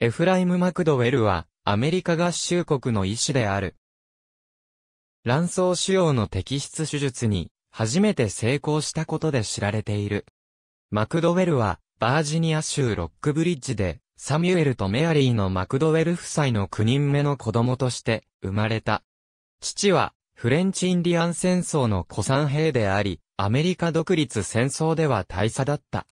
エフライム・マクドウェルは、アメリカ合衆国の医師である。卵巣腫瘍の摘出手術に、初めて成功したことで知られている。マクドウェルは、バージニア州ロックブリッジで、サミュエルとメアリーのマクドウェル夫妻の9人目の子供として生まれた。父はフレンチインディアン戦争の古参兵であり、アメリカ独立戦争では大佐だった。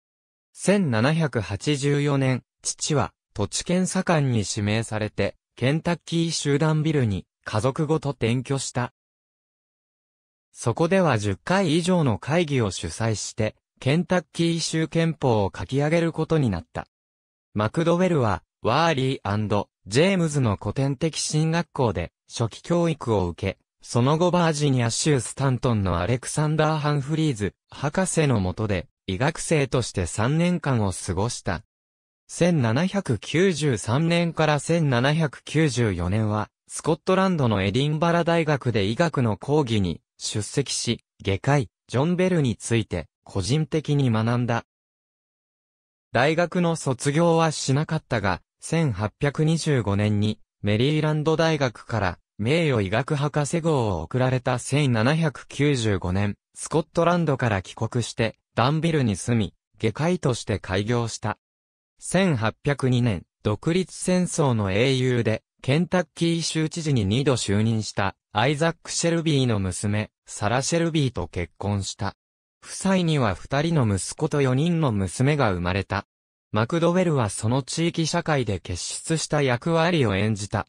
1784年、父は土地検査官に指名されて、ケンタッキー集団ビルに家族ごと転居した。そこでは10回以上の会議を主催して、ケンタッキー州憲法を書き上げることになった。マクドウェルは、ワーリージェームズの古典的進学校で初期教育を受け、その後バージニア州スタントンのアレクサンダー・ハンフリーズ、博士のもとで、医学生として3年間を過ごした。1793年から1794年は、スコットランドのエディンバラ大学で医学の講義に出席し、外科医、ジョン・ベルについて個人的に学んだ。大学の卒業はしなかったが、1825年にメリーランド大学から名誉医学博士号を贈られた1795年、スコットランドから帰国して、ダンビルに住み、外科医として開業した。1802年、独立戦争の英雄で、ケンタッキー州知事に二度就任した、アイザック・シェルビーの娘、サラ・シェルビーと結婚した。夫妻には二人の息子と四人の娘が生まれた。マクドウェルはその地域社会で結出した役割を演じた。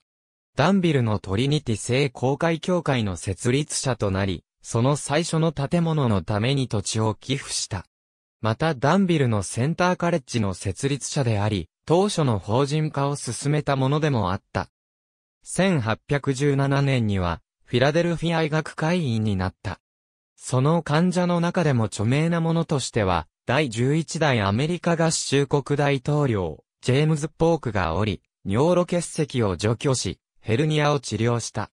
ダンビルのトリニティ聖公会協会の設立者となり、その最初の建物のために土地を寄付した。またダンビルのセンターカレッジの設立者であり、当初の法人化を進めたものでもあった。1817年には、フィラデルフィア医学会員になった。その患者の中でも著名なものとしては、第11代アメリカ合衆国大統領、ジェームズ・ポークがおり、尿路結石を除去し、ヘルニアを治療した。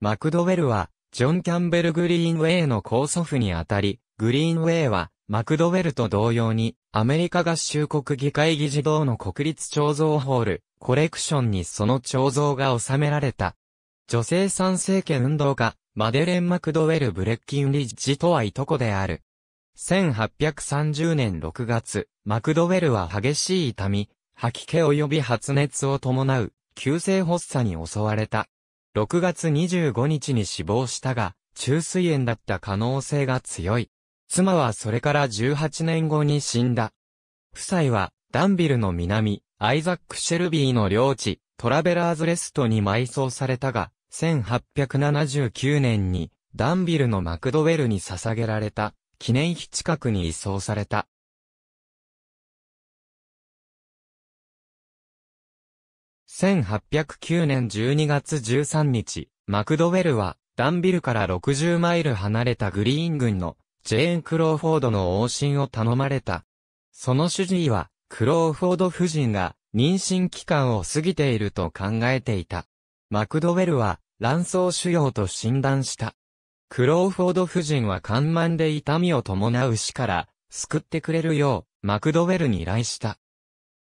マクドウェルは、ジョン・キャンベル・グリーンウェイの高祖父にあたり、グリーンウェイは、マクドウェルと同様に、アメリカ合衆国議会議事堂の国立彫像ホール、コレクションにその彫像が収められた。女性参政権運動家、マデレン・マクドウェル・ブレッキン・リッジとはいとこである。1830年6月、マクドウェルは激しい痛み、吐き気及び発熱を伴う、急性発作に襲われた。6月25日に死亡したが、中水炎だった可能性が強い。妻はそれから18年後に死んだ。夫妻は、ダンビルの南、アイザック・シェルビーの領地、トラベラーズレストに埋葬されたが、1879年に、ダンビルのマクドウェルに捧げられた、記念碑近くに移送された。1809年12月13日、マクドウェルは、ダンビルから60マイル離れたグリーン郡のジェーン・クローフォードの往診を頼まれた。その主治医は、クローフォード夫人が妊娠期間を過ぎていると考えていた。マクドウェルは卵巣腫瘍と診断した。クローフォード夫人は緩慢で痛みを伴う死から救ってくれるようマクドウェルに依頼した。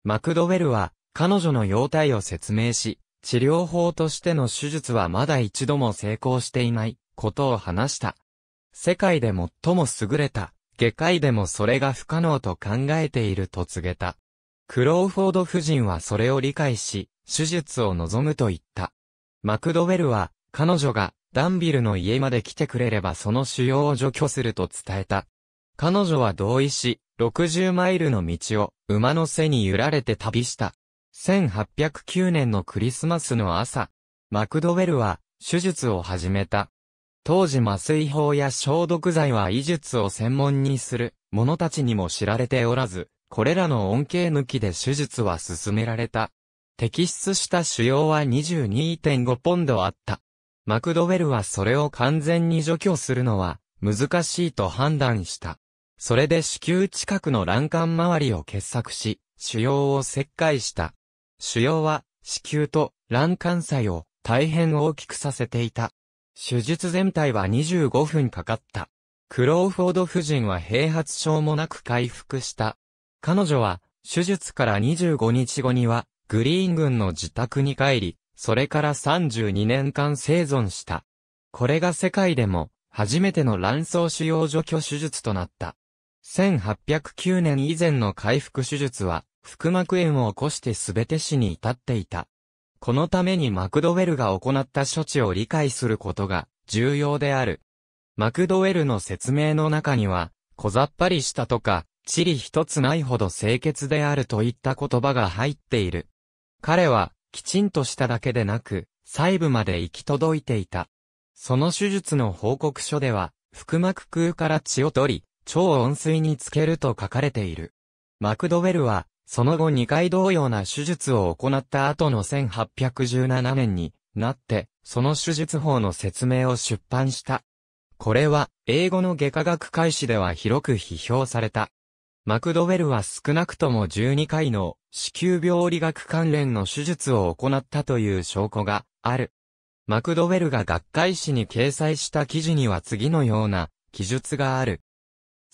マクドウェルは彼女の容態を説明し、治療法としての手術はまだ一度も成功していないことを話した。世界で最も優れた、下界でもそれが不可能と考えていると告げた。クローフォード夫人はそれを理解し、手術を望むと言った。マクドウェルは、彼女が、ダンビルの家まで来てくれればその腫瘍を除去すると伝えた。彼女は同意し、60マイルの道を馬の背に揺られて旅した。1809年のクリスマスの朝、マクドウェルは手術を始めた。当時麻酔法や消毒剤は医術を専門にする者たちにも知られておらず、これらの恩恵抜きで手術は進められた。摘出した腫瘍は22.5ポンドあった。マクドウェルはそれを完全に除去するのは難しいと判断した。それで子宮近くの卵管周りを結作し、腫瘍を切開した。腫瘍は子宮と卵管細を大変大きくさせていた。手術全体は25分かかった。クローフォード夫人は併発症もなく回復した。彼女は、手術から25日後には、グリーン軍の自宅に帰り、それから32年間生存した。これが世界でも、初めての卵巣腫瘍除去手術となった。1809年以前の回復手術は、腹膜炎を起こして全て死に至っていた。このためにマクドウェルが行った処置を理解することが重要である。マクドウェルの説明の中には、小ざっぱりしたとか、チリ一つないほど清潔であるといった言葉が入っている。彼は、きちんとしただけでなく、細部まで行き届いていた。その手術の報告書では、腹膜空から血を取り、超温水につけると書かれている。マクドウェルは、その後2回同様な手術を行った後の1817年になって、その手術法の説明を出版した。これは、英語の外科学開始では広く批評された。マクドウェルは少なくとも12回の子宮病理学関連の手術を行ったという証拠がある。マクドウェルが学会誌に掲載した記事には次のような記述がある。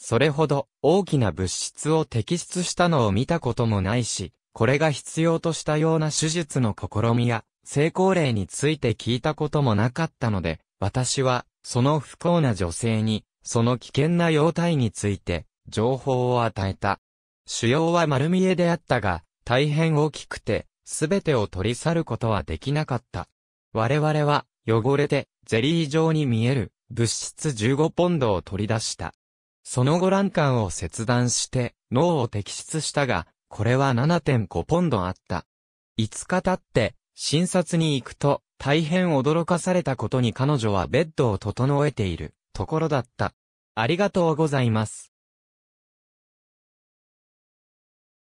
それほど大きな物質を摘出したのを見たこともないし、これが必要としたような手術の試みや成功例について聞いたこともなかったので、私はその不幸な女性にその危険な様態について情報を与えた。腫瘍は丸見えであったが、大変大きくて、すべてを取り去ることはできなかった。我々は、汚れて、ゼリー状に見える、物質15ポンドを取り出した。その後卵管を切断して脳を摘出したが、これは7.5ポンドあった。5日経って診察に行くと大変驚かされたことに彼女はベッドを整えているところだった。ありがとうございます。